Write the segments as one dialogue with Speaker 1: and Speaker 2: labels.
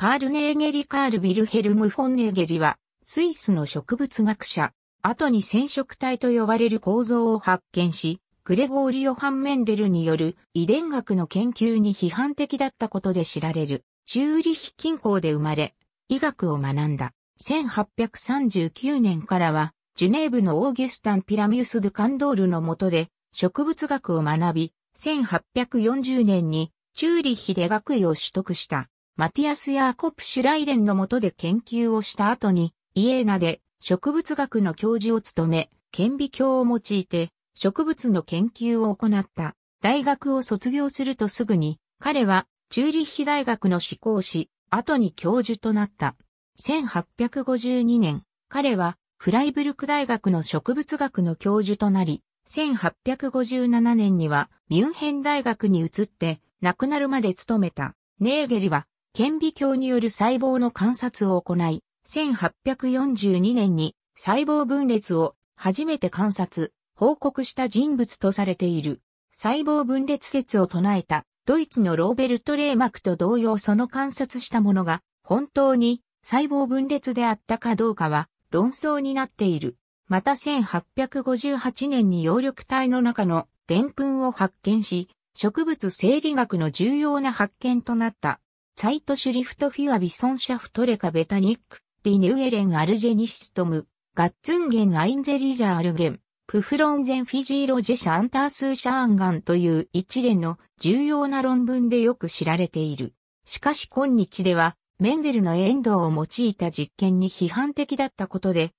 Speaker 1: カールネーゲリ・カール・ビルヘルム・フォンネーゲリは、スイスの植物学者、後に染色体と呼ばれる構造を発見し、グレゴーリオ・ハンメンデルによる遺伝学の研究に批判的だったことで知られる、チューリヒ近郊で生まれ、医学を学んだ。1839年からは、ジュネーブのオーギュスタン・ピラミウス・ドゥ・カンドールの下で、植物学を学び、1840年にチューリヒで学位を取得した。マティアス・ヤーコプ・シュライデンのもとで研究をした後に、イエーナで植物学の教授を務め、顕微鏡を用いて植物の研究を行った。大学を卒業するとすぐに、彼はチューリッヒ大学の志向士、後に教授となった。1852年、彼はフライブルク大学の植物学の教授となり、1857年にはミュンヘン大学に移って亡くなるまで勤めた。ネーゲリは顕微鏡による細胞の観察を行い、1842年に細胞分裂を初めて観察、報告した人物とされている。細胞分裂説を唱えたドイツのローベルト・レーマクと同様その観察したものが本当に細胞分裂であったかどうかは論争になっている。また1858年に葉緑体の中の澱粉を発見し、植物生理学の重要な発見となった。サイトシュリフトフィアビソンシャフトレカベタニック、ディヌエレンアルジェニシストム、ガッツンゲンアインゼリジャールゲン、プフロンゼンフィジーロジェシャアンタースーシャーンガンという一連の重要な論文でよく知られている。しかし今日では、メンデルの遠藤を用いた実験に批判的だったことで、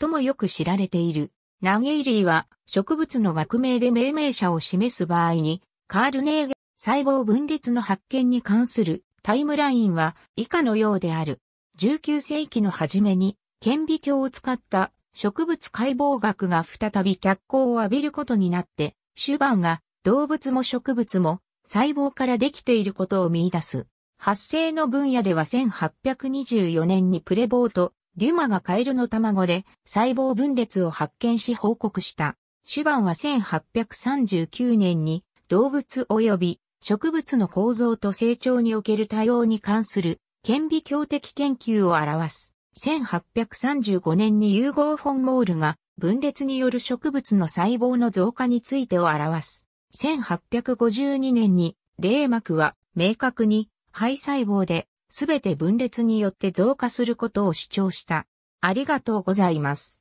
Speaker 1: 最もよく知られている。ナゲイリーは、植物の学名で命名者を示す場合に、カールネーゲン、細胞分裂の発見に関するタイムラインは以下のようである。19世紀の初めに顕微鏡を使った植物解剖学が再び脚光を浴びることになって、バンが動物も植物も細胞からできていることを見出す。発生の分野では1824年にプレボーとデュマがカエルの卵で細胞分裂を発見し報告した。バンは1839年に動物及び植物の構造と成長における対応に関する顕微鏡的研究を表す。1835年に融合フォンモールが分裂による植物の細胞の増加についてを表す。1852年に霊膜は明確に肺細胞で全て分裂によって増加することを主張した。ありがとうございます。